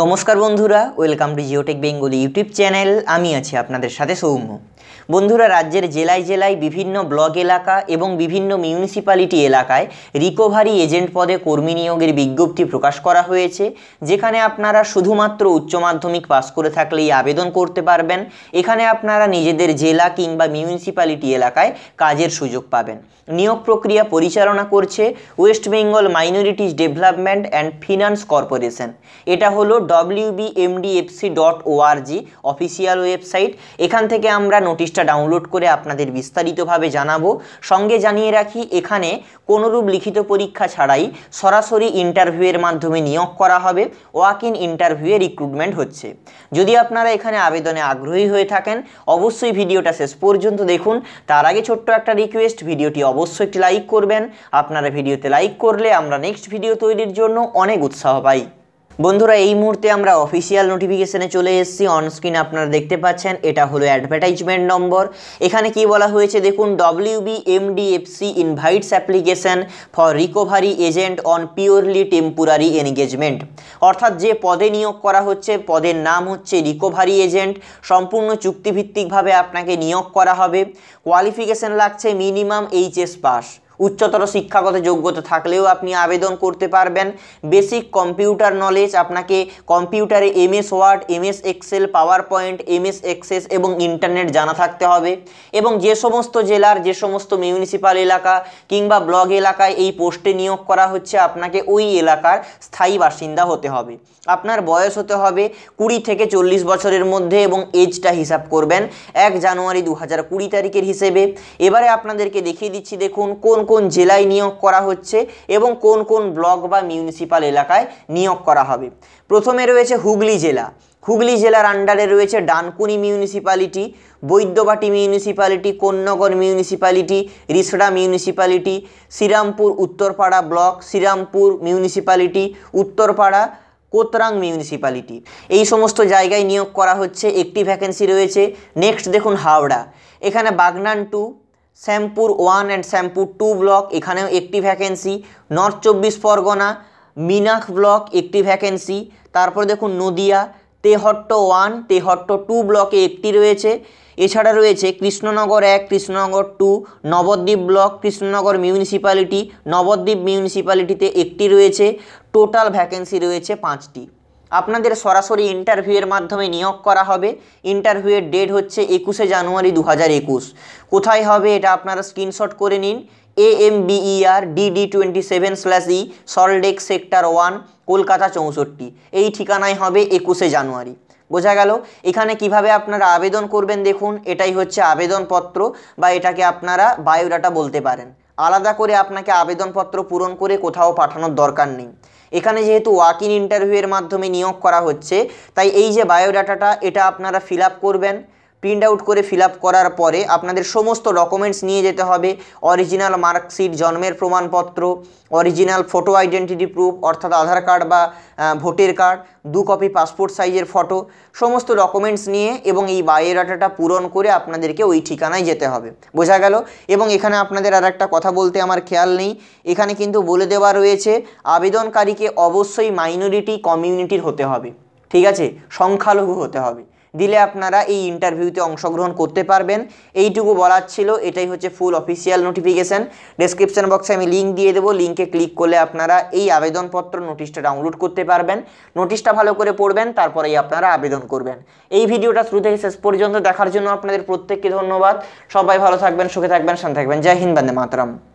নমস্কার বন্ধুরা welcome to Geotech Bengali YouTube channel আমি আছি আপনাদের সাথে সৌম্য বন্ধুরা রাজ্যের জেলায় জেলায় বিভিন্ন ব্লক এলাকা এবং বিভিন্ন মিউনিসিপ্যালিটি এলাকায় রিকোভারি এজেন্ট পদে কর্মী নিয়োগের বিজ্ঞপ্তি প্রকাশ করা হয়েছে যেখানে আপনারা শুধুমাত্র উচ্চ মাধ্যমিক পাস করে থাকলেই আবেদন করতে পারবেন এখানে আপনারা নিজেদের জেলা কিংবা মিউনিসিপ্যালিটি এলাকায় কাজের সুযোগ পাবেন নিয়োগ প্রক্রিয়া পরিচালনা করছে West Bengal minorities development and finance corporation এটা হলো WBMDFC dot org official website এখান থেকে আমরা নোটিশটা নোটসটা ডাউনলোড করে আপনাদের বিস্তারিতভাবে জানাবো সঙ্গে জানিয়ে রাখি এখানে কোনোরূপ লিখিত পরীক্ষা ছাড়াই সরাসরি ইন্টারভিউয়ের মাধ্যমে নিয়োগ করা হবে ওয়াক ইন ইন্টারভিউয়ে রিক্রুটমেন্ট হচ্ছে যদি আপনারা এখানে আবেদনে আগ্রহী হয়ে থাকেন অবশ্যই ভিডিওটা শেষ পর্যন্ত দেখুন তার আগে ছোট্ট একটা রিকোয়েস্ট ভিডিওটি অবশ্যই একটি লাইক করবেন আপনারা ভিডিওতে লাইক করলে আমরা নেক্সট ভিডিও তৈরির জন্য অনেক উৎসাহ পাই বন্ধুরা এই মুহূর্তে আমরা অফিসিয়াল নোটিফিকেশনে চলে এসেছি অনস্ক্রিন আপনারা দেখতে পাচ্ছেন এটা হলো অ্যাডভার্টাইজমেন্ট নম্বর এখানে কি বলা হয়েছে দেখুন W B MDFC invites application for recovery agent on purely temporary engagement অর্থাৎ যে পদে নিয়োগ করা হচ্ছে পদের নাম হচ্ছে রিকোভারি এজেন্ট সম্পূর্ণ চুক্তিভিত্তিকভাবে আপনাকে নিয়োগ করা হবে কোয়ালিফিকেশান লাগছে মিনিমাম এইচএস পাস উচ্চতর শিক্ষাগত যোগ্যতা থাকলেও আপনি আবেদন করতে পারবেন বেসিক কম্পিউটার নলেজ আপনাকে কম্পিউটারে MS Word MS Excel PowerPoint MS access এবং ইন্টারনেট জানা থাকতে হবে এবং যে সমস্ত জেলার যে সমস্ত মিউনিসিপ্যাল এলাকা কিংবা ব্লক এলাকায় এই পোস্টে নিয়োগ করা হচ্ছে আপনাকে ওই এলাকার স্থায়ী বাসিন্দা হতে হবে আপনার বয়স হতে হবে কুড়ি থেকে চল্লিশ বছরের মধ্যে এবং এজটা হিসাব করবেন এক জানুয়ারি দু হাজার কুড়ি তারিখের হিসেবে এবারে আপনাদেরকে দেখিয়ে দিচ্ছি দেখুন কোন কোন জেলায় নিয়োগ করা হচ্ছে এবং কোন কোন ব্লক বা মিউনিসিপাল এলাকায় নিয়োগ করা হবে প্রথমে রয়েছে হুগলি জেলা হুগলি জেলার আন্ডারে রয়েছে Dankuni municipality Baidyabati municipality Konnagar municipality Rishra municipality Serampore Uttarpara block Serampore municipality Uttarpara Kotrung municipality এই সমস্ত জায়গায় নিয়োগ করা হচ্ছে একটি ভ্যাকেন্সি রয়েছে নেক্সট দেখুন হাওড়া এখানে Bagnan two Shyampur one and Shyampur two block এখানেও একটি ভ্যাকেন্সি নর্থ চব্বিশ পরগনা মিনাখ ব্লক একটি ভ্যাকেন্সি তারপর দেখুন নদিয়া তেহট্ট ওয়ান তেহট্ট টু ব্লকে একটি রয়েছে এছাড়া রয়েছে কৃষ্ণনগর এক Krishnanagar two Nabadwip block Krishnanagar municipality Nabadwip মিউনিসিপ্যালিটিতে একটি রয়েছে টোটাল ভ্যাকেন্সি রয়েছে পাঁচটি আপনাদের সরাসরি ইন্টারভিউয়ের মাধ্যমে নিয়োগ করা হবে ইন্টারভিউয়ের ডেট হচ্ছে একুশে জানুয়ারি দু কোথায় হবে এটা আপনারা স্ক্রিনশট করে নিন A M B E R DD twenty seven slash E Salt Lake sector one Kolkata চৌষট্টি এই ঠিকানায় হবে একুশে জানুয়ারি বোঝা গেল এখানে কিভাবে আপনারা আবেদন করবেন দেখুন এটাই হচ্ছে আবেদনপত্র বা এটাকে আপনারা বায়োডাটা বলতে পারেন আলাদা করে আপনাকে আবেদনপত্র পূরণ করে কোথাও পাঠানোর দরকার নেই এখানে যেহেতু ওয়াক ইন ইন্টারভিউয়ের মাধ্যমে নিয়োগ করা হচ্ছে তাই এই যে বায়োডাটাটা এটা আপনারা ফিল করবেন প্রিন্ট আউট করে ফিল করার পরে আপনাদের সমস্ত ডকুমেন্টস নিয়ে যেতে হবে অরিজিনাল মার্কশিট জন্মের প্রমাণপত্র অরিজিনাল ফটো আইডেন্টিটি প্রুফ অর্থাৎ আধার কার্ড বা ভোটের কার্ড দু কপি পাসপোর্ট সাইজের ফটো সমস্ত ডকুমেন্টস নিয়ে এবং এই বায়োডাটাটা পূরণ করে আপনাদেরকে ওই ঠিকানায় যেতে হবে বোঝা গেল এবং এখানে আপনাদের আর একটা কথা বলতে আমার খেয়াল নেই এখানে কিন্তু বলে দেওয়া রয়েছে আবেদনকারীকে অবশ্যই মাইনরিটি কমিউনিটির হতে হবে ঠিক আছে সংখ্যালঘু হতে হবে দিলে আপনারা এই ইন্টারভিউতে অংশগ্রহণ করতে পারবেন এইটুকু বলার ছিল এটাই হচ্ছে ফুল অফিসিয়াল নোটিফিকেশান ডেসক্রিপশান বক্সে আমি লিঙ্ক দিয়ে দেবো লিঙ্কে ক্লিক করলে আপনারা এই আবেদনপত্র নোটিশটা ডাউনলোড করতে পারবেন নোটিশটা ভালো করে পড়বেন তারপরেই আপনারা আবেদন করবেন এই ভিডিওটা শুরু থেকে শেষ পর্যন্ত দেখার জন্য আপনাদের প্রত্যেককে ধন্যবাদ সবাই ভালো থাকবেন সুখে থাকবেন শান্ত থাকবেন জয় হিন্দ বন্দে মাতরম